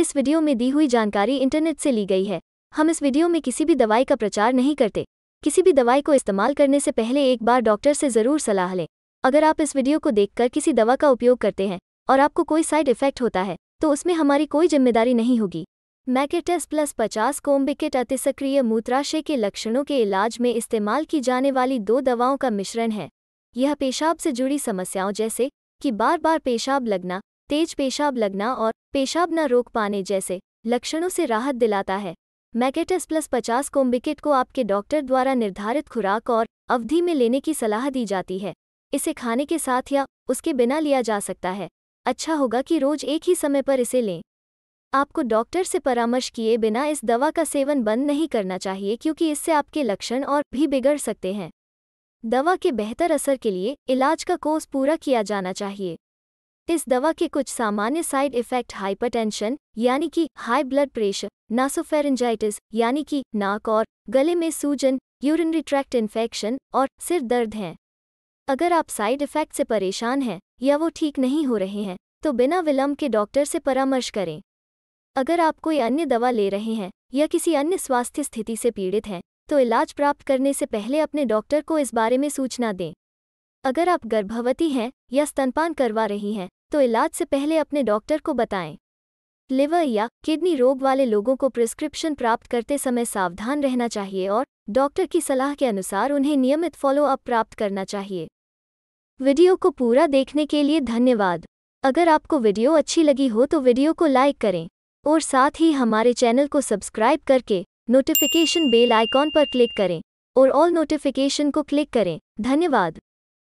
इस वीडियो में दी हुई जानकारी इंटरनेट से ली गई है हम इस वीडियो में किसी भी दवाई का प्रचार नहीं करते किसी भी दवाई को इस्तेमाल करने से पहले एक बार डॉक्टर से ज़रूर सलाह लें अगर आप इस वीडियो को देखकर किसी दवा का उपयोग करते हैं और आपको कोई साइड इफेक्ट होता है तो उसमें हमारी कोई जिम्मेदारी नहीं होगी मैकेटस प्लस पचास कोम्बिकेट अतिसक्रिय मूत्राशय के लक्षणों के इलाज में इस्तेमाल की जाने वाली दो दवाओं का मिश्रण है यह पेशाब से जुड़ी समस्याओं जैसे कि बार बार पेशाब लगना तेज पेशाब लगना और पेशाब न रोक पाने जैसे लक्षणों से राहत दिलाता है मैकेटस प्लस पचास कोम्बिकेट को आपके डॉक्टर द्वारा निर्धारित खुराक और अवधि में लेने की सलाह दी जाती है इसे खाने के साथ या उसके बिना लिया जा सकता है अच्छा होगा कि रोज एक ही समय पर इसे लें आपको डॉक्टर से परामर्श किए बिना इस दवा का सेवन बंद नहीं करना चाहिए क्योंकि इससे आपके लक्षण और भी बिगड़ सकते हैं दवा के बेहतर असर के लिए इलाज का कोर्स पूरा किया जाना चाहिए इस दवा के कुछ सामान्य साइड इफेक्ट हाइपरटेंशन यानी कि हाई ब्लड प्रेशर नासोफेरेंजाइटिस यानी कि नाक और गले में सूजन यूरिनरी ट्रैक्ट इन्फेक्शन और सिर दर्द हैं अगर आप साइड इफेक्ट से परेशान हैं या वो ठीक नहीं हो रहे हैं तो बिना विलंब के डॉक्टर से परामर्श करें अगर आप कोई अन्य दवा ले रहे हैं या किसी अन्य स्वास्थ्य स्थिति से पीड़ित हैं तो इलाज प्राप्त करने से पहले अपने डॉक्टर को इस बारे में सूचना दें अगर आप गर्भवती हैं या स्तनपान करवा रही हैं तो इलाज से पहले अपने डॉक्टर को बताएं लिवर या किडनी रोग वाले लोगों को प्रिस्क्रिप्शन प्राप्त करते समय सावधान रहना चाहिए और डॉक्टर की सलाह के अनुसार उन्हें नियमित फॉलोअप प्राप्त करना चाहिए वीडियो को पूरा देखने के लिए धन्यवाद अगर आपको वीडियो अच्छी लगी हो तो वीडियो को लाइक करें और साथ ही हमारे चैनल को सब्सक्राइब करके नोटिफिकेशन बेल आइकॉन पर क्लिक करें और ऑल नोटिफिकेशन को क्लिक करें धन्यवाद